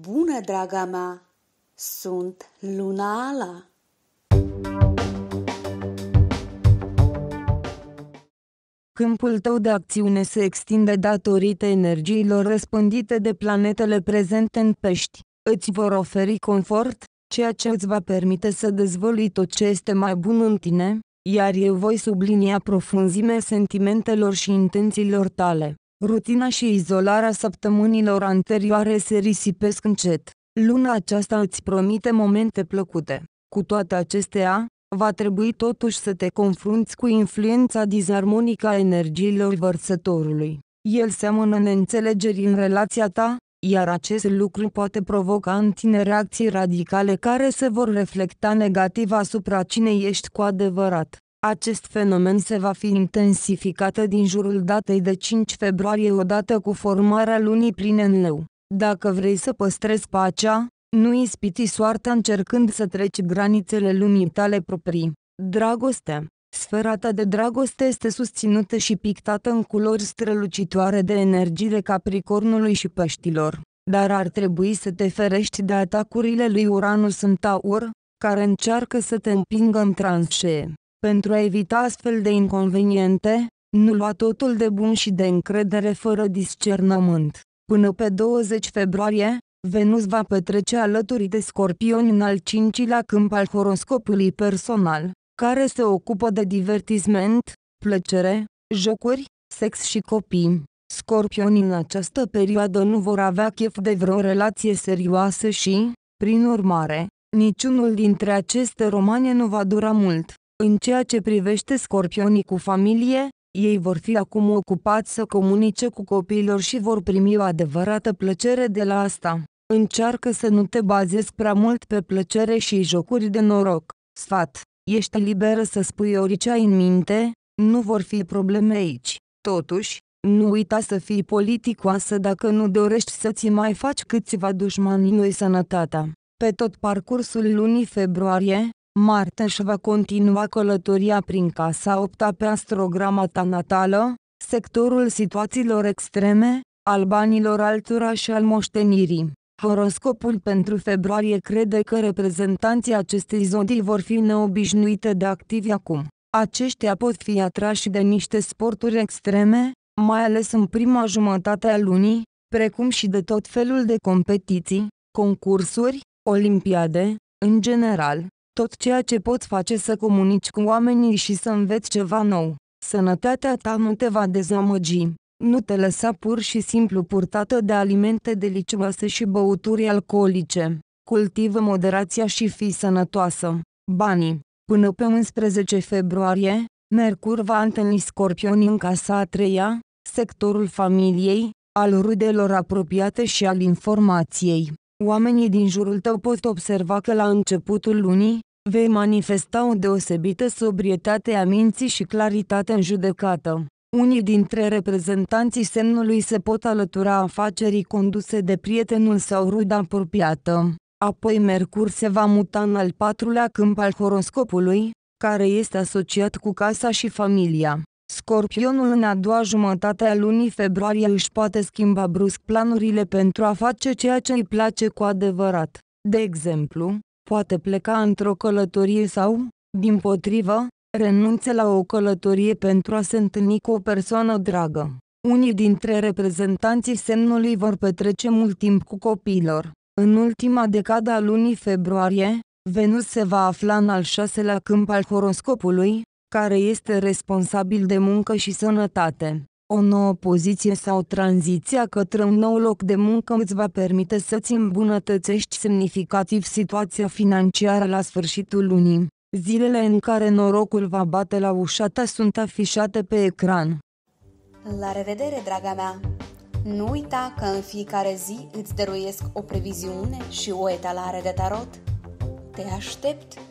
Bună, draga mea! Sunt Luna Ala! Câmpul tău de acțiune se extinde datorită energiilor răspândite de planetele prezente în pești. Îți vor oferi confort, ceea ce îți va permite să dezvălui tot ce este mai bun în tine, iar eu voi sublinia profunzimea sentimentelor și intențiilor tale. Rutina și izolarea săptămânilor anterioare se risipesc încet. Luna aceasta îți promite momente plăcute. Cu toate acestea, va trebui totuși să te confrunți cu influența disarmonică a energiilor vărsătorului. El seamănă neînțelegeri în relația ta, iar acest lucru poate provoca în tine reacții radicale care se vor reflecta negativ asupra cine ești cu adevărat. Acest fenomen se va fi intensificat din jurul datei de 5 februarie odată cu formarea lunii prin leu. Dacă vrei să păstrezi pacea, nu ispiti soarta încercând să treci granițele lumii tale proprii. Dragoste Sfera ta de dragoste este susținută și pictată în culori strălucitoare de energiile capricornului și peștilor, dar ar trebui să te ferești de atacurile lui Uranus în Taur, care încearcă să te împingă în tranșee. Pentru a evita astfel de inconveniente, nu lua totul de bun și de încredere fără discernământ. Până pe 20 februarie, Venus va petrece alături de Scorpion în al cincilea câmp al horoscopului personal, care se ocupă de divertisment, plăcere, jocuri, sex și copii. Scorpionii în această perioadă nu vor avea chef de vreo relație serioasă și, prin urmare, niciunul dintre aceste romane nu va dura mult. În ceea ce privește scorpionii cu familie, ei vor fi acum ocupați să comunice cu copiilor și vor primi o adevărată plăcere de la asta. Încearcă să nu te bazezi prea mult pe plăcere și jocuri de noroc. Sfat. Ești liberă să spui orice ai în minte, nu vor fi probleme aici. Totuși, nu uita să fii politicoasă dacă nu dorești să-ți mai faci câțiva dușmani noi sănătatea. Pe tot parcursul lunii februarie, Marte își va continua călătoria prin casa 8 -a pe astrograma ta natală, sectorul situațiilor extreme, al banilor altora și al moștenirii. Horoscopul pentru februarie crede că reprezentanții acestei zodii vor fi neobișnuite de activi acum. Aceștia pot fi atrași de niște sporturi extreme, mai ales în prima jumătate a lunii, precum și de tot felul de competiții, concursuri, olimpiade, în general, tot ceea ce poți face să comunici cu oamenii și să înveți ceva nou. Sănătatea ta nu te va dezamăgi. Nu te lăsa pur și simplu purtată de alimente delicioase și băuturi alcoolice. Cultivă moderația și fii sănătoasă. Banii. Până pe 11 februarie, Mercur va întâlni scorpioni în casa a treia, sectorul familiei, al rudelor apropiate și al informației. Oamenii din jurul tău pot observa că la începutul lunii, Vei manifesta o deosebită sobrietate a minții și claritate în judecată. Unii dintre reprezentanții semnului se pot alătura afacerii conduse de prietenul sau ruda apropiată. Apoi Mercur se va muta în al patrulea câmp al horoscopului, care este asociat cu casa și familia. Scorpionul în a doua jumătate a lunii februarie își poate schimba brusc planurile pentru a face ceea ce îi place cu adevărat. De exemplu, poate pleca într-o călătorie sau, din potrivă, renunțe la o călătorie pentru a se întâlni cu o persoană dragă. Unii dintre reprezentanții semnului vor petrece mult timp cu copiilor. În ultima decadă a lunii februarie, Venus se va afla în al șaselea câmp al horoscopului, care este responsabil de muncă și sănătate. O nouă poziție sau tranziția către un nou loc de muncă îți va permite să-ți îmbunătățești semnificativ situația financiară la sfârșitul lunii. Zilele în care norocul va bate la ușa ta sunt afișate pe ecran. La revedere, draga mea! Nu uita că în fiecare zi îți dăruiesc o previziune și o etalare de tarot. Te aștept!